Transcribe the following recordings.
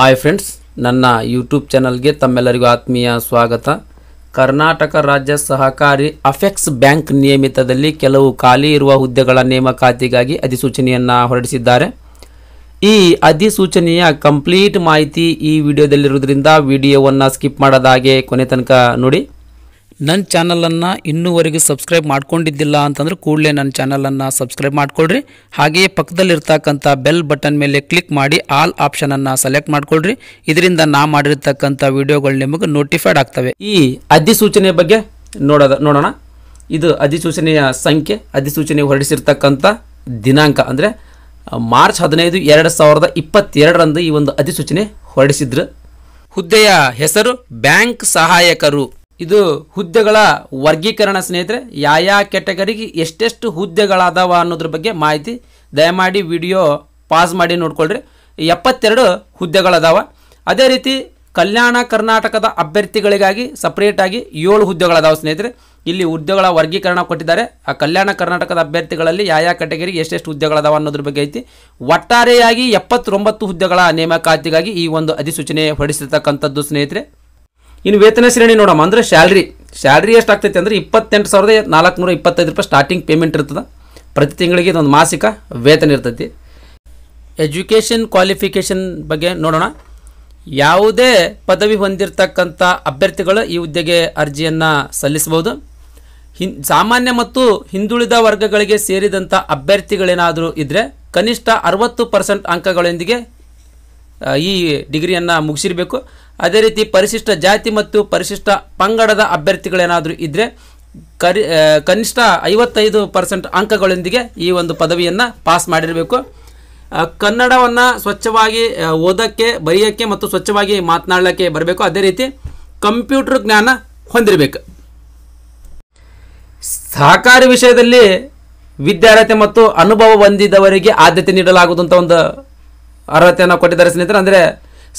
hi friends ನನ್ನ YouTube ಚಾನಲ್ಗೆ ತಮ್ಮೆಲ್ಲರಿಗೂ ಆತ್ಮೀಯ ಸ್ವಾಗತ ಕರ್ನಾಟಕ ರಾಜ್ಯ ಸಹಕಾರಿ ಅಫೆಕ್ಸ್ ಬ್ಯಾಂಕ್ ನಿಯಮಿತದಲ್ಲಿ ಕೆಲವು ಖಾಲಿ ಇರುವ ಹುದ್ದೆಗಳ ನೇಮಕಾತಿಗಾಗಿ ಅಧಿಸೂಚನೆಯನ್ನು ಹೊರಡಿಸಿದ್ದಾರೆ ಈ ಅಧಿಸೂಚನೆಯ ಕಂಪ್ಲೀಟ್ ಮಾಹಿತಿ ಈ ವಿಡಿಯೋದಲ್ಲಿರುವುದರಿಂದ ವಿಡಿಯೋವನ್ನು ಸ್ಕಿಪ್ ಮಾಡೋದಾಗೆ ಹಾಗೆ ಕೊನೆ ತನಕ ನೋಡಿ ನನ್ನ ಚಾನಲನ್ನು ಇನ್ನೂವರೆಗೂ ಸಬ್ಸ್ಕ್ರೈಬ್ ಮಾಡ್ಕೊಂಡಿದ್ದಿಲ್ಲ ಅಂತಂದ್ರೆ ಕೂಡಲೇ ನನ್ನ ಚಾನಲನ್ನು ಸಬ್ಸ್ಕ್ರೈಬ್ ಮಾಡ್ಕೊಳ್ರಿ ಹಾಗೆಯೇ ಪಕ್ಕದಲ್ಲಿರ್ತಕ್ಕಂಥ ಬೆಲ್ ಬಟನ್ ಮೇಲೆ ಕ್ಲಿಕ್ ಮಾಡಿ ಆಲ್ ಆಪ್ಷನನ್ನು ಸೆಲೆಕ್ಟ್ ಮಾಡಿಕೊಳ್ಳ್ರಿ ಇದರಿಂದ ನಾ ಮಾಡಿರ್ತಕ್ಕಂಥ ವಿಡಿಯೋಗಳು ನಿಮಗೆ ನೋಟಿಫೈಡ್ ಆಗ್ತವೆ ಈ ಅಧಿಸೂಚನೆ ಬಗ್ಗೆ ನೋಡೋದ ನೋಡೋಣ ಇದು ಅಧಿಸೂಚನೆಯ ಸಂಖ್ಯೆ ಅಧಿಸೂಚನೆ ಹೊರಡಿಸಿರ್ತಕ್ಕಂಥ ದಿನಾಂಕ ಅಂದರೆ ಮಾರ್ಚ್ ಹದಿನೈದು ಎರಡು ಸಾವಿರದ ಇಪ್ಪತ್ತೆರಡರಂದು ಈ ಒಂದು ಅಧಿಸೂಚನೆ ಹೊರಡಿಸಿದ್ರು ಹುದ್ದೆಯ ಹೆಸರು ಬ್ಯಾಂಕ್ ಸಹಾಯಕರು ಇದು ಹುದ್ದೆಗಳ ವರ್ಗೀಕರಣ ಸ್ನೇಹಿತರೆ ಯಾವ ಕ್ಯಾಟಗರಿಗೆ ಎಷ್ಟೆಷ್ಟು ಹುದ್ದೆಗಳಾದವ ಅನ್ನೋದ್ರ ಬಗ್ಗೆ ಮಾಹಿತಿ ದಯಮಾಡಿ ವಿಡಿಯೋ ಪಾಸ್ ಮಾಡಿ ನೋಡ್ಕೊಳ್ರಿ ಎಪ್ಪತ್ತೆರಡು ಹುದ್ದೆಗಳದಾವ ಅದೇ ರೀತಿ ಕಲ್ಯಾಣ ಕರ್ನಾಟಕದ ಅಭ್ಯರ್ಥಿಗಳಿಗಾಗಿ ಸಪ್ರೇಟಾಗಿ ಏಳು ಹುದ್ದೆಗಳದಾವ ಸ್ನೇಹಿತರೆ ಇಲ್ಲಿ ಹುದ್ದೆಗಳ ವರ್ಗೀಕರಣ ಕೊಟ್ಟಿದ್ದಾರೆ ಆ ಕಲ್ಯಾಣ ಕರ್ನಾಟಕದ ಅಭ್ಯರ್ಥಿಗಳಲ್ಲಿ ಯಾವ ಯಾವ ಕ್ಯಾಟಗರಿಗೆ ಎಷ್ಟೆಷ್ಟು ಹುದ್ದೆಗಳದಾವ ಅನ್ನೋದ್ರ ಬಗ್ಗೆ ಐತಿ ಒಟ್ಟಾರೆಯಾಗಿ ಎಪ್ಪತ್ತೊಂಬತ್ತು ಹುದ್ದೆಗಳ ನೇಮಕಾತಿಗಾಗಿ ಈ ಒಂದು ಅಧಿಸೂಚನೆ ಹೊರಡಿಸಿರ್ತಕ್ಕಂಥದ್ದು ಸ್ನೇಹಿತರೆ ಇನ್ನು ವೇತನ ಶ್ರೇಣಿ ನೋಡಮ್ಮ ಅಂದರೆ ಸ್ಯಾಲ್ರಿ ಸ್ಯಾಲ್ರಿ ಎಷ್ಟಾಗ್ತೈತಿ ಅಂದರೆ ಇಪ್ಪತ್ತೆಂಟು ಸಾವಿರದ ನಾಲ್ಕುನೂರ ಇಪ್ಪತ್ತೈದು ರೂಪಾಯಿ ಸ್ಟಾರ್ಟಿಂಗ್ ಪೇಮೆಂಟ್ ಇರ್ತದೆ ಪ್ರತಿ ತಿಂಗಳಿಗೆ ಇದೊಂದು ಮಾಸಿಕ ವೇತನ ಇರ್ತೈತಿ ಎಜುಕೇಷನ್ ಕ್ವಾಲಿಫಿಕೇಷನ್ ಬಗ್ಗೆ ನೋಡೋಣ ಯಾವುದೇ ಪದವಿ ಹೊಂದಿರತಕ್ಕಂಥ ಅಭ್ಯರ್ಥಿಗಳು ಈ ಹುದ್ದೆಗೆ ಅರ್ಜಿಯನ್ನು ಸಲ್ಲಿಸಬಹುದು ಹಿನ್ ಸಾಮಾನ್ಯ ಮತ್ತು ಹಿಂದುಳಿದ ವರ್ಗಗಳಿಗೆ ಸೇರಿದಂಥ ಅಭ್ಯರ್ಥಿಗಳೇನಾದರೂ ಇದ್ದರೆ ಕನಿಷ್ಠ ಅರವತ್ತು ಪರ್ಸೆಂಟ್ ಅಂಕಗಳೊಂದಿಗೆ ಈ ಡಿಗ್ರಿಯನ್ನು ಮುಗಿಸಿರಬೇಕು ಅದೇ ರೀತಿ ಪರಿಶಿಷ್ಟ ಜಾತಿ ಮತ್ತು ಪರಿಶಿಷ್ಟ ಪಂಗಡದ ಅಭ್ಯರ್ಥಿಗಳೇನಾದರೂ ಇದ್ದರೆ ಕರಿ ಕನಿಷ್ಠ ಐವತ್ತೈದು ಪರ್ಸೆಂಟ್ ಅಂಕಗಳೊಂದಿಗೆ ಈ ಒಂದು ಪದವಿಯನ್ನು ಪಾಸ್ ಮಾಡಿರಬೇಕು ಕನ್ನಡವನ್ನು ಸ್ವಚ್ಛವಾಗಿ ಓದೋಕ್ಕೆ ಬರೆಯೋಕ್ಕೆ ಮತ್ತು ಸ್ವಚ್ಛವಾಗಿ ಮಾತನಾಡಲಿಕ್ಕೆ ಬರಬೇಕು ಅದೇ ರೀತಿ ಕಂಪ್ಯೂಟರ್ ಜ್ಞಾನ ಹೊಂದಿರಬೇಕು ಸಹಕಾರಿ ವಿಷಯದಲ್ಲಿ ವಿದ್ಯಾರ್ಹತೆ ಮತ್ತು ಅನುಭವ ಹೊಂದಿದವರಿಗೆ ಆದ್ಯತೆ ನೀಡಲಾಗುವುದು ಅಂತ ಒಂದು ಅರ್ಹತೆಯನ್ನು ಕೊಟ್ಟಿದ್ದಾರೆ ಸ್ನೇಹಿತರೆ ಅಂದರೆ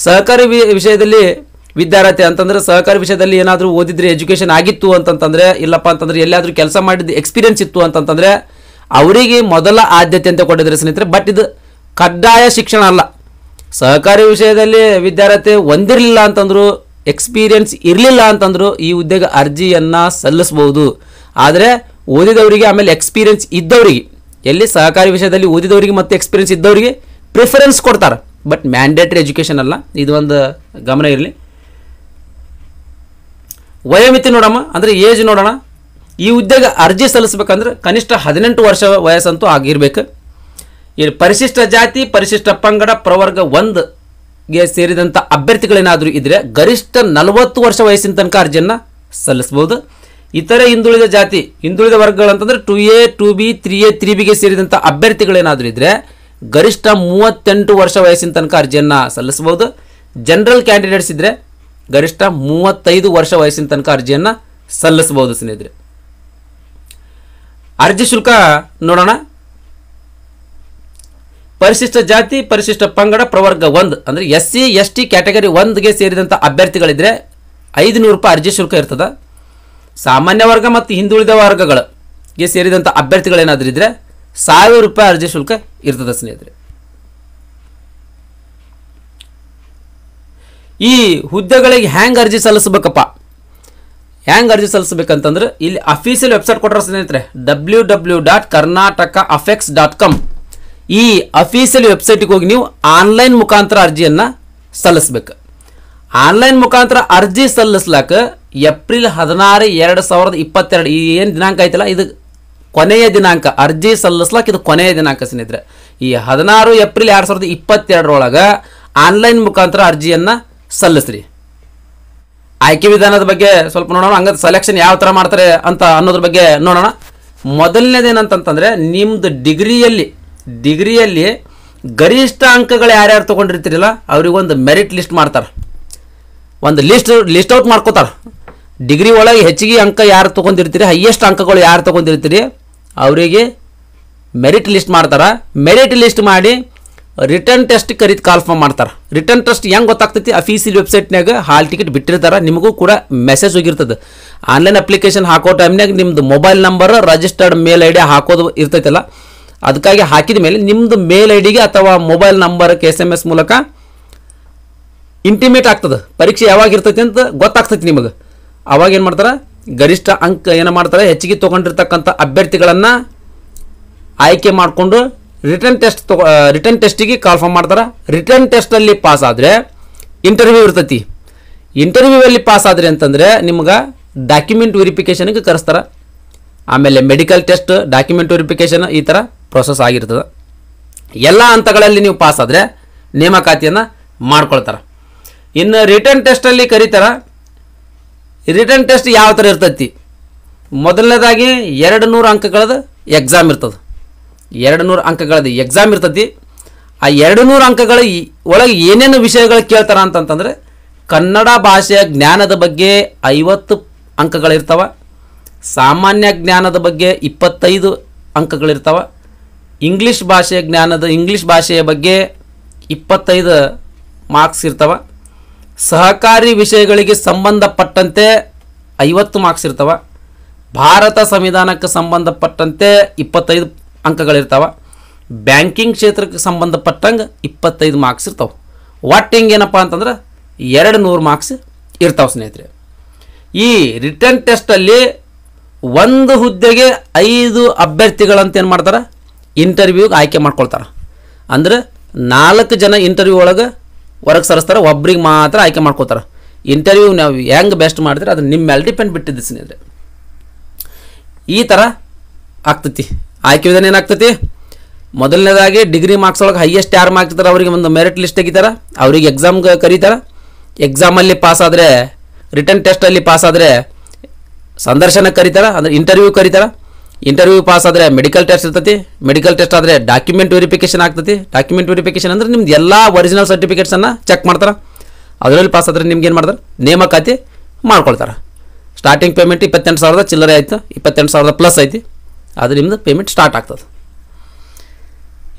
ಸಹಕಾರಿ ವಿಷಯದಲ್ಲಿ ವಿದ್ಯಾರ್ಥಿ ಅಂತಂದ್ರೆ ಸಹಕಾರಿ ವಿಷಯದಲ್ಲಿ ಏನಾದರೂ ಓದಿದ್ರೆ ಎಜುಕೇಷನ್ ಆಗಿತ್ತು ಅಂತಂತಂದರೆ ಇಲ್ಲಪ್ಪ ಅಂತಂದರೆ ಎಲ್ಲಾದರೂ ಕೆಲಸ ಮಾಡಿದ ಎಕ್ಸ್ಪೀರಿಯನ್ಸ್ ಇತ್ತು ಅಂತಂತಂದರೆ ಅವರಿಗೆ ಮೊದಲ ಆದ್ಯತೆ ಅಂತ ಕೊಟ್ಟಿದ್ರೆ ಸ್ನೇಹಿತರೆ ಬಟ್ ಇದು ಕಡ್ಡಾಯ ಶಿಕ್ಷಣ ಅಲ್ಲ ಸಹಕಾರಿ ವಿಷಯದಲ್ಲಿ ವಿದ್ಯಾರ್ಥಿ ಹೊಂದಿರಲಿಲ್ಲ ಅಂತಂದ್ರು ಎಕ್ಸ್ಪೀರಿಯನ್ಸ್ ಇರಲಿಲ್ಲ ಅಂತಂದ್ರು ಈ ಉದ್ಯೋಗ ಅರ್ಜಿಯನ್ನು ಸಲ್ಲಿಸ್ಬೋದು ಆದರೆ ಓದಿದವರಿಗೆ ಆಮೇಲೆ ಎಕ್ಸ್ಪೀರಿಯನ್ಸ್ ಇದ್ದವರಿಗೆ ಎಲ್ಲಿ ಸಹಕಾರಿ ವಿಷಯದಲ್ಲಿ ಓದಿದವರಿಗೆ ಮತ್ತು ಎಕ್ಸ್ಪೀರಿಯನ್ಸ್ ಇದ್ದವರಿಗೆ ಪ್ರಿಫರೆನ್ಸ್ ಕೊಡ್ತಾರೆ ಬಟ್ ಮ್ಯಾಂಡೇಟ್ರಿ ಎಜುಕೇಷನ್ ಅಲ್ಲ ಇದು ಒಂದು ಗಮನ ಇರಲಿ ವಯೋಮಿತಿ ನೋಡಮ್ಮ ಅಂದರೆ ಏಜ್ ನೋಡೋಣ ಈ ಉದ್ಯೋಗ ಅರ್ಜಿ ಸಲ್ಲಿಸಬೇಕಂದ್ರೆ ಕನಿಷ್ಠ ಹದಿನೆಂಟು ವರ್ಷ ವಯಸ್ಸಂತೂ ಆಗಿರಬೇಕು ಇಲ್ಲಿ ಪರಿಶಿಷ್ಟ ಜಾತಿ ಪರಿಶಿಷ್ಟ ಪಂಗಡ ಪ್ರವರ್ಗ ಗೆ ಸೇರಿದಂಥ ಅಭ್ಯರ್ಥಿಗಳೇನಾದರೂ ಇದ್ದರೆ ಗರಿಷ್ಠ ನಲವತ್ತು ವರ್ಷ ವಯಸ್ಸಿನ ತನಕ ಅರ್ಜಿಯನ್ನು ಸಲ್ಲಿಸ್ಬೋದು ಇತರೆ ಹಿಂದುಳಿದ ಜಾತಿ ಹಿಂದುಳಿದ ವರ್ಗಗಳಂತಂದರೆ two A two B three A three ಬಿಗೆ ಸೇರಿದಂಥ ಅಭ್ಯರ್ಥಿಗಳೇನಾದರೂ ಇದ್ದರೆ ಗರಿಷ್ಠ ಮೂವತ್ತೆಂಟು ವರ್ಷ ವಯಸ್ಸಿನ ತನಕ ಅರ್ಜಿಯನ್ನು ಸಲ್ಲಿಸಬಹುದು ಜನರಲ್ ಕ್ಯಾಂಡಿಡೇಟ್ಸ್ ಇದ್ದರೆ ಗರಿಷ್ಠ ಮೂವತ್ತೈದು ವರ್ಷ ವಯಸ್ಸಿನ ತನಕ ಅರ್ಜಿಯನ್ನು ಸಲ್ಲಿಸಬಹುದು ಸ್ನೇಹಿತರೆ ಅರ್ಜಿ ಶುಲ್ಕ ನೋಡೋಣ ಪರಿಶಿಷ್ಟ ಜಾತಿ ಪರಿಶಿಷ್ಟ ಪಂಗಡ ಪ್ರವರ್ಗ ಒಂದು ಅಂದರೆ S C S T category ಒಂದ್ಗೆ ಸೇರಿದಂಥ ಅಭ್ಯರ್ಥಿಗಳಿದ್ರೆ ಐದು ನೂರು ರೂಪಾಯಿ ಅರ್ಜಿ ಶುಲ್ಕ ಇರ್ತದೆ ಸಾಮಾನ್ಯ ವರ್ಗ ಮತ್ತು ಹಿಂದುಳಿದ ವರ್ಗಗಳಿಗೆ ಸೇರಿದಂಥ ಅಭ್ಯರ್ಥಿಗಳೇನಾದರೂ ಇದ್ದರೆ ಸಾವಿರ ರೂಪಾಯಿ ಅರ್ಜಿ ಶುಲ್ಕ ಇರ್ತದೆ ಸ್ನೇಹಿತರೆ ಈ ಹುದ್ದೆಗಳಿಗೆ ಹ್ಯಾಂಗ್ ಅರ್ಜಿ ಸಲ್ಲಿಸ್ಬೇಕಪ್ಪ ಹ್ಯಾಂಗ್ ಅರ್ಜಿ ಸಲ್ಲಿಸಬೇಕಂತಂದ್ರೆ ಇಲ್ಲಿ ಅಫೀಷಿಯಲ್ ವೆಬ್ಸೈಟ್ ಕೊಟ್ಟರೆ ಸ್ನೇಹಿತರೆ W W dot Karnataka apex dot com ಈ ಅಫೀಷಿಯಲ್ ವೆಬ್ಸೈಟ್ಗೆ ಹೋಗಿ ನೀವು ಆನ್ಲೈನ್ ಮುಖಾಂತರ ಅರ್ಜಿಯನ್ನು ಸಲ್ಲಿಸ್ಬೇಕು ಆನ್ಲೈನ್ ಮುಖಾಂತರ ಅರ್ಜಿ ಸಲ್ಲಿಸ್ಲಾಕ ಏಪ್ರಿಲ್ ಹದಿನಾರು ಎರಡು ಸಾವಿರದ ಇಪ್ಪತ್ತೆರಡು ಈ ಏನು ದಿನಾಂಕ ಐತಲ್ಲ ಇದು ಕೊನೆಯ ದಿನಾಂಕ ಅರ್ಜಿ ಸಲ್ಲಿಸ್ಲಕ್ಕೆ ಇದು ಕೊನೆಯ ದಿನಾಂಕ ಸ್ನೇಹಿತರೆ ಈ ಹದಿನಾರು ಏಪ್ರಿಲ್ ಎರಡು ಸಾವಿರದ ಇಪ್ಪತ್ತೆರಡರೊಳಗೆ ಆನ್ಲೈನ್ ಮುಖಾಂತರ ಅರ್ಜಿಯನ್ನು ಸಲ್ಲಿಸ್ರಿ ಆಯ್ಕೆ ವಿಧಾನದ ಬಗ್ಗೆ ಸ್ವಲ್ಪ ನೋಡೋಣ ಹಂಗಂತ ಸೆಲೆಕ್ಷನ್ ಯಾವ ಥರ ಮಾಡ್ತಾರೆ ಅಂತ ಅನ್ನೋದ್ರ ಬಗ್ಗೆ ನೋಡೋಣ ಮೊದಲನೇದೇನಂತಂತಂದರೆ ನಿಮ್ಮದು ಡಿಗ್ರಿಯಲ್ಲಿ ಡಿಗ್ರಿಯಲ್ಲಿ ಗರಿಷ್ಠ ಅಂಕಗಳು ಯಾರ್ಯಾರು ತೊಗೊಂಡಿರ್ತೀರಲ್ಲ ಅವ್ರಿಗೊಂದು ಮೆರಿಟ್ ಲಿಸ್ಟ್ ಮಾಡ್ತಾರೆ ಒಂದು ಲಿಸ್ಟ್ ಲಿಸ್ಟ್ ಔಟ್ ಮಾಡ್ಕೋತಾರೆ ಡಿಗ್ರಿ ಒಳಗೆ ಹೆಚ್ಚಿಗೆ ಅಂಕ ಯಾರು ತೊಗೊಂಡಿರ್ತೀರಿ ಹೈಯೆಸ್ಟ್ ಅಂಕಗಳು ಯಾರು ತೊಗೊಂಡಿರ್ತೀರಿ ಅವರಿಗೆ ಮೆರಿಟ್ ಲಿಸ್ಟ್ ಮಾಡ್ತಾರೆ ಮೆರಿಟ್ ಲಿಸ್ಟ್ ಮಾಡಿ ರಿಟರ್ನ್ ಟೆಸ್ಟ್ ಕರೀತು ಕಾಲ್ಫಾರ್ಮ್ ಮಾಡ್ತಾರೆ ರಿಟರ್ನ್ ಟೆಸ್ಟ್ ಹೆಂಗೆ ಗೊತ್ತಾಗ್ತೈತಿ ಅಫೀಸಿಯಲ್ ವೆಬ್ಸೈಟ್ನಾಗ ಹಾಲ್ ಟಿಕೆಟ್ ಬಿಟ್ಟಿರ್ತಾರೆ ನಿಮಗೂ ಕೂಡ ಮೆಸೇಜ್ ಹೋಗಿರ್ತದೆ ಆನ್ಲೈನ್ ಅಪ್ಲಿಕೇಶನ್ ಹಾಕೋ ಟೈಮ್ನಾಗ ನಿಮ್ಮದು mobile number registered mail I D ಹಾಕೋದು ಇರ್ತೈತಲ್ಲ ಅದಕ್ಕಾಗಿ ಹಾಕಿದ ಮೇಲೆ ನಿಮ್ಮದು ಮೇಲ್ ಐ ಡಿಗೆ ಅಥವಾ ಮೊಬೈಲ್ ನಂಬರ್ಗೆ ಎಸ್ ಎಮ್ ಎಸ್ ಮೂಲಕ ಇಂಟಿಮೇಟ್ ಆಗ್ತದೆ ಪರೀಕ್ಷೆ ಯಾವಾಗ ಇರ್ತೈತಿ ಅಂತ ಗೊತ್ತಾಗ್ತೈತಿ ನಿಮಗೆ ಅವಾಗ ಏನು ಮಾಡ್ತಾರೆ ಗರಿಷ್ಠ ಅಂಕ ಏನು ಮಾಡ್ತಾರೆ ಹೆಚ್ಚಿಗೆ ತೊಗೊಂಡಿರ್ತಕ್ಕಂಥ ಅಭ್ಯರ್ಥಿಗಳನ್ನು ಆಯ್ಕೆ ಮಾಡಿಕೊಂಡು ರಿಟರ್ನ್ ಟೆಸ್ಟ್ ತೊಗೊ ರಿಟರ್ನ್ ಟೆಸ್ಟಿಗೆ ಕಾಲ್ಫಾರ್ಮ್ ಮಾಡ್ತಾರೆ ರಿಟರ್ನ್ ಟೆಸ್ಟಲ್ಲಿ ಪಾಸ್ ಆದರೆ ಇಂಟರ್ವ್ಯೂ ಇರ್ತೈತಿ ಇಂಟರ್ವ್ಯೂವಲ್ಲಿ ಪಾಸ್ ಆದರೆ ಅಂತಂದರೆ ನಿಮ್ಗೆ ಡಾಕ್ಯುಮೆಂಟ್ ವೆರಿಫಿಕೇಷನ್ಗೆ ಕರೆಸ್ತಾರೆ ಆಮೇಲೆ ಮೆಡಿಕಲ್ ಟೆಸ್ಟ್ ಡಾಕ್ಯುಮೆಂಟ್ ವೆರಿಫಿಕೇಷನ್ ಈ ಥರ ಪ್ರೊಸೆಸ್ ಆಗಿರ್ತದೆ ಎಲ್ಲ ಹಂತಗಳಲ್ಲಿ ನೀವು ಪಾಸ್ ಆದರೆ ನೇಮಕಾತಿಯನ್ನು ಮಾಡ್ಕೊಳ್ತಾರೆ ಇನ್ನು ರಿಟರ್ನ್ ಟೆಸ್ಟಲ್ಲಿ ಕರೀತಾರೆ ರಿಟರ್ನ್ ಟೆಸ್ಟ್ ಯಾವ ಥರ ಇರ್ತೈತಿ ಮೊದಲನೇದಾಗಿ ಎರಡು ನೂರು ಅಂಕಗಳದು ಎಕ್ಸಾಮ್ ಇರ್ತದೆ ಎರಡು ನೂರು ಅಂಕಗಳದು ಎಕ್ಸಾಮ್ ಇರ್ತೈತಿ ಆ ಎರಡು ನೂರು ಅಂಕಗಳ ಒಳಗೆ ಏನೇನು ವಿಷಯಗಳು ಕೇಳ್ತಾರ ಅಂತಂತಂದರೆ ಕನ್ನಡ ಭಾಷೆಯ ಜ್ಞಾನದ ಬಗ್ಗೆ ಐವತ್ತು ಅಂಕಗಳಿರ್ತವೆ ಸಾಮಾನ್ಯ ಜ್ಞಾನದ ಬಗ್ಗೆ ಇಪ್ಪತ್ತೈದು ಅಂಕಗಳಿರ್ತವೆ ಇಂಗ್ಲೀಷ್ ಭಾಷೆಯ ಜ್ಞಾನದ ಇಂಗ್ಲೀಷ್ ಭಾಷೆಯ ಬಗ್ಗೆ ಇಪ್ಪತ್ತೈದು ಮಾರ್ಕ್ಸ್ ಇರ್ತವೆ ಸಹಕಾರಿ ವಿಷಯಗಳಿಗೆ ಸಂಬಂಧಪಟ್ಟಂತೆ ಐವತ್ತು ಮಾರ್ಕ್ಸ್ ಇರ್ತವೆ ಭಾರತ ಸಂವಿಧಾನಕ್ಕೆ ಸಂಬಂಧಪಟ್ಟಂತೆ ಇಪ್ಪತ್ತೈದು ಅಂಕಗಳಿರ್ತಾವೆ ಬ್ಯಾಂಕಿಂಗ್ ಕ್ಷೇತ್ರಕ್ಕೆ ಸಂಬಂಧಪಟ್ಟಂಗೆ ಇಪ್ಪತ್ತೈದು ಮಾರ್ಕ್ಸ್ ಇರ್ತಾವೆ ಒಟ್ಟು ಏನಪ್ಪ ಅಂತಂದ್ರೆ ಎರಡು ನೂರು ಮಾರ್ಕ್ಸ್ ಇರ್ತಾವೆ ಸ್ನೇಹಿತರೆ ಈ ರಿಟರ್ನ್ ಟೆಸ್ಟಲ್ಲಿ ಒಂದು ಹುದ್ದೆಗೆ ಐದು ಅಭ್ಯರ್ಥಿಗಳಂತ ಏನು ಮಾಡ್ತಾರೆ ಇಂಟರ್ವ್ಯೂಗೆ ಆಯ್ಕೆ ಮಾಡ್ಕೊಳ್ತಾರೆ ಅಂದರೆ ನಾಲ್ಕು ಜನ ಇಂಟರ್ವ್ಯೂ ಒಳಗೆ ಹೊರಗೆ ಸರಿಸ್ತಾರೆ ಒಬ್ರಿಗೆ ಮಾತ್ರ ಆಯ್ಕೆ ಮಾಡ್ಕೋತಾರೆ ಇಂಟರ್ವ್ಯೂ ನಾವು ಹೆಂಗೆ ಬೆಸ್ಟ್ ಮಾಡಿದ್ರೆ ಅದು ನಿಮ್ಮ ಮೇಲೆ ಡಿಪೆಂಡ್ ಬಿಟ್ಟಿದ್ದು ಸ್ನೇಹಿತರೆ ಈ ಥರ ಆಗ್ತತಿ ಆಯ್ಕೆ ವಿಧಾನ ಏನಾಗ್ತತಿ ಮೊದಲನೇದಾಗಿ ಡಿಗ್ರಿ ಮಾರ್ಕ್ಸ್ ಒಳಗೆ ಹೈಯೆಸ್ಟ್ ಯಾರು ಮಾರ್ಕ್ತಾರೆ ಇರ್ತಾರೆ ಅವರಿಗೆ ಒಂದು ಮೆರಿಟ್ ಲಿಸ್ಟ್ ತೆಗಿತಾರೆ ಅವ್ರಿಗೆ ಎಕ್ಸಾಮ್ಗೆ ಕರೀತಾರೆ ಎಕ್ಸಾಮಲ್ಲಿ ಪಾಸ್ ಆದರೆ ರಿಟರ್ನ್ ಟೆಸ್ಟಲ್ಲಿ ಪಾಸ್ ಆದರೆ ಸಂದರ್ಶನ ಕರೀತಾರೆ ಅಂದರೆ ಇಂಟರ್ವ್ಯೂ ಕರೀತಾರೆ ಇಂಟರ್ವ್ಯೂ ಪಾಸ್ ಆದರೆ ಮೆಡಿಕಲ್ ಟೆಸ್ಟ್ ಇರ್ತೈತಿ ಮೆಡಿಕಲ್ ಟೆಸ್ಟ್ ಆದರೆ ಡಾಕ್ಯುಮೆಂಟ್ ವೆರಿಫಿಕೇಶನ್ ಆಗ್ತದೆ ಡಾಕ್ಯುಮೆಂಟ್ ವೆರಿಫಿಕೇಶನ್ ಅಂದರೆ ನಿಮ್ದು ಎಲ್ಲ ಒರಿಜಿನಲ್ ಸರ್ಟಿಫಿಕೇಟ್ಸನ್ನು ಚೆಕ್ ಮಾಡ್ತಾರೆ ಅದರಲ್ಲಿ ಪಾಸ್ ಆದರೆ ನಿಮ್ಗೆ ಏನು ಮಾಡ್ತಾರೆ ನೇಮಕಾತಿ ಮಾಡ್ಕೊಳ್ತಾರೆ ಸ್ಟಾರ್ಟಿಂಗ್ ಪೇಮೆಂಟ್ ಇಪ್ಪತ್ತೆಂಟು ಸಾವಿರದ ಚಿಲ್ಲರೆ ಆಯಿತು ಇಪ್ಪತ್ತೆಂಟು ಸಾವಿರದ ಪ್ಲಸ್ ಐತಿ ಅದು ನಿಮ್ಮದು ಪೇಮೆಂಟ್ ಸ್ಟಾರ್ಟ್ ಆಗ್ತದೆ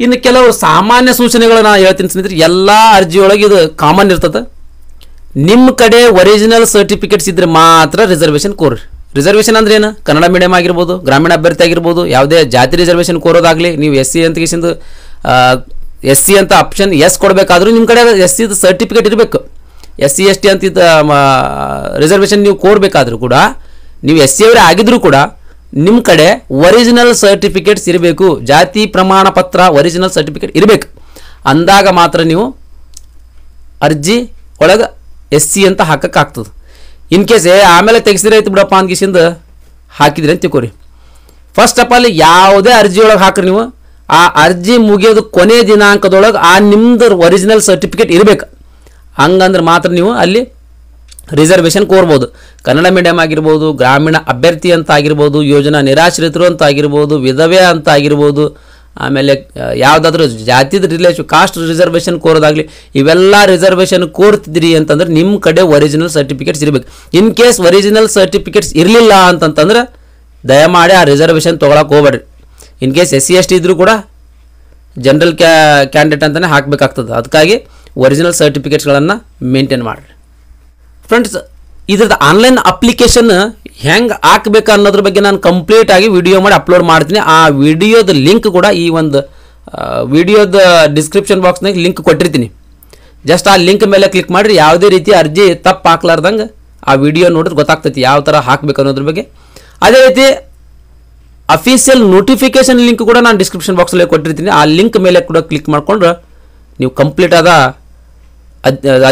ಇನ್ನು ಕೆಲವು ಸಾಮಾನ್ಯ ನಾನು ಹೇಳ್ತೀನಿ ಸ್ನೇಹಿತರೆ ಎಲ್ಲ ಅರ್ಜಿಯೊಳಗೆ ಇದು ಕಾಮನ್ ಇರ್ತದೆ ನಿಮ್ಮ ಕಡೆ ಒರಿಜಿನಲ್ ಸರ್ಟಿಫಿಕೇಟ್ಸ್ ಇದ್ರೆ ಮಾತ್ರ ರಿಸರ್ವೇಷನ್ ಕೋರ್ರಿ ರಿಸರ್ವೇಷನ್ ಅಂದ್ರೆ ಏನು ಕನ್ನಡ ಮೀಡಿಯಂ ಆಗಿರ್ಬೋದು ಗ್ರಾಮೀಣ ಅಭ್ಯರ್ಥಿ ಆಗಿರ್ಬೋದು ಯಾವುದೇ ಜಾತಿ ರಿಸರ್ವೇಷನ್ ಕೋರೋದಾಗಲಿ ನೀವು ಎಸ್ ಸಿ ಅಂತ ಕೇಸಿಂದು ಎಸ್ ಸಿ ಅಂತ ಆಪ್ಷನ್ ಎಸ್ ಕೊಡಬೇಕಾದ್ರೂ ನಿಮ್ಮ ಕಡೆ ಎಸ್ ಸಿ ಸರ್ಟಿಫಿಕೇಟ್ ಇರಬೇಕು ಎಸ್ ಸಿ ಎಸ್ ಟಿ ಅಂತ ರಿಸರ್ವೇಷನ್ ನೀವು ಕೋರಬೇಕಾದ್ರೂ ಕೂಡ ನೀವು ಎಸ್ ಸಿ ಅವರೇ ಆಗಿದ್ರು ಕೂಡ ನಿಮ್ಮ ಕಡೆ ಒರಿಜಿನಲ್ ಸರ್ಟಿಫಿಕೇಟ್ಸ್ ಇರಬೇಕು ಜಾತಿ ಪ್ರಮಾಣ ಪತ್ರ ಒರಿಜಿನಲ್ ಸರ್ಟಿಫಿಕೇಟ್ ಇರಬೇಕು ಅಂದಾಗ ಮಾತ್ರ ನೀವು ಅರ್ಜಿ ಒಳಗೆ ಎಸ್ ಸಿ ಅಂತ ಹಾಕೋಕ್ಕಾಗ್ತದೆ ಇನ್ ಕೇಸ್ ಆಮೇಲೆ ತೆಗೆಸಿದ್ರೆ ಆಯ್ತು ಬಿಡಪ್ಪ ಅಂದ್ಕಿಸಿಂದ ಹಾಕಿದ್ರಿ ಅಂತ ತಿಳ್ಕೊರಿ ಫಸ್ಟ್ ಆಫ್ ಆಲ್ ಯಾವುದೇ ಅರ್ಜಿಯೊಳಗೆ ಹಾಕ್ರಿ ನೀವು ಆ ಅರ್ಜಿ ಮುಗಿಯೋದು ಕೊನೆ ದಿನಾಂಕದೊಳಗೆ ಆ ನಿಮ್ದು ಒರಿಜಿನಲ್ ಸರ್ಟಿಫಿಕೇಟ್ ಇರಬೇಕು ಹಂಗಂದ್ರೆ ಮಾತ್ರ ನೀವು ಅಲ್ಲಿ ರಿಸರ್ವೇಷನ್ ಕೋರ್ಬೋದು ಕನ್ನಡ ಮೀಡಿಯಂ ಆಗಿರ್ಬೋದು ಗ್ರಾಮೀಣ ಅಭ್ಯರ್ಥಿ ಅಂತ ಆಗಿರ್ಬೋದು ಯೋಜನಾ ನಿರಾಶ್ರಿತರು ಅಂತ ಆಗಿರ್ಬೋದು ವಿಧವೆ ಅಂತ ಆಗಿರ್ಬೋದು ಆಮೇಲೆ ಯಾವುದಾದ್ರೂ ಜಾತಿದ ರಿಲೇಷನ್ ಕಾಸ್ಟ್ ರಿಸರ್ವೇಷನ್ ಕೋರೋದಾಗಲಿ ಇವೆಲ್ಲ ರಿಸರ್ವೇಷನ್ ಕೋರ್ತಿದ್ರಿ ಅಂತಂದ್ರೆ ನಿಮ್ಮ ಕಡೆ ಒರಿಜಿನಲ್ ಸರ್ಟಿಫಿಕೇಟ್ಸ್ ಇರಬೇಕು ಇನ್ ಕೇಸ್ ಒರಿಜಿನಲ್ ಸರ್ಟಿಫಿಕೇಟ್ಸ್ ಇರಲಿಲ್ಲ ಅಂತಂತಂದ್ರೆ ದಯಮಾಡಿ ಆ ರಿಸರ್ವೇಷನ್ ತೊಗೊಳಕ್ಕೆ ಹೋಗ್ಬೇಡ್ರಿ in case S C S T ಇದ್ದರೂ ಕೂಡ ಜನರಲ್ ಕ್ಯಾ ಕ್ಯಾಂಡಿಡೇಟ್ ಅಂತಲೇ ಹಾಕಬೇಕಾಗ್ತದೆ ಅದಕ್ಕಾಗಿ ಒರಿಜಿನಲ್ ಸರ್ಟಿಫಿಕೇಟ್ಸ್ಗಳನ್ನು ಮೇಂಟೈನ್ ಮಾಡಿರಿ ಫ್ರೆಂಡ್ಸ್ ಇದ್ರದ್ದು ಆನ್ಲೈನ್ ಅಪ್ಲಿಕೇಶನ್ ಹೆಂಗೆ ಹಾಕ್ಬೇಕು ಅನ್ನೋದ್ರ ಬಗ್ಗೆ ನಾನು ಕಂಪ್ಲೀಟ್ ಆಗಿ ವಿಡಿಯೋ ಮಾಡಿ ಅಪ್ಲೋಡ್ ಮಾಡ್ತೀನಿ ಆ ವಿಡಿಯೋದ ಲಿಂಕ್ ಕೂಡ ಈ ಒಂದು ವಿಡಿಯೋದ ಡಿಸ್ಕ್ರಿಪ್ಷನ್ ಬಾಕ್ಸ್ನಾಗ ಲಿಂಕ್ ಕೊಟ್ಟಿರ್ತೀನಿ ಜಸ್ಟ್ ಆ ಲಿಂಕ್ ಮೇಲೆ ಕ್ಲಿಕ್ ಮಾಡಿರಿ ಯಾವುದೇ ರೀತಿ ಅರ್ಜಿ ತಪ್ಪು ಹಾಕ್ಲಾರ್ದಂಗೆ ಆ ವಿಡಿಯೋ ನೋಡಿದ್ರೆ ಗೊತ್ತಾಗ್ತೈತಿ ಯಾವ ಥರ ಹಾಕ್ಬೇಕು ಅನ್ನೋದ್ರ ಬಗ್ಗೆ ಅದೇ ರೀತಿ ಅಫಿಷಿಯಲ್ ನೋಟಿಫಿಕೇಶನ್ ಲಿಂಕ್ ಕೂಡ ನಾನು ಡಿಸ್ಕ್ರಿಪ್ಷನ್ ಬಾಕ್ಸಲ್ಲಿ ಕೊಟ್ಟಿರ್ತೀನಿ ಆ ಲಿಂಕ್ ಮೇಲೆ ಕೂಡ ಕ್ಲಿಕ್ ಮಾಡಿಕೊಂಡ್ರೆ ನೀವು ಕಂಪ್ಲೀಟ್ ಆದ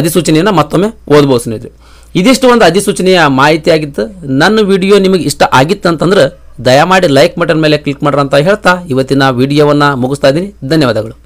ಅಧಿಸೂಚನೆಯನ್ನು ಮತ್ತೊಮ್ಮೆ ಓದ್ಬೋದು ಸ್ನೇಹಿತರೆ ಇದಿಷ್ಟು ಒಂದು ಅಧಿಸೂಚನೆಯ ಮಾಹಿತಿಯಾಗಿತ್ತು ನನ್ನ ವಿಡಿಯೋ ನಿಮಗೆ ಇಷ್ಟ ಆಗಿತ್ತು ಅಂತಂದ್ರೆ ದಯಮಾಡಿ ಲೈಕ್ ಬಟನ್ ಮೇಲೆ ಕ್ಲಿಕ್ ಮಾಡ್ರಂತ ಅಂತ ಹೇಳ್ತಾ ಇವತ್ತಿನ ವಿಡಿಯೋವನ್ನು ಮುಗಿಸ್ತಾ ಇದ್ದೀನಿ ಧನ್ಯವಾದಗಳು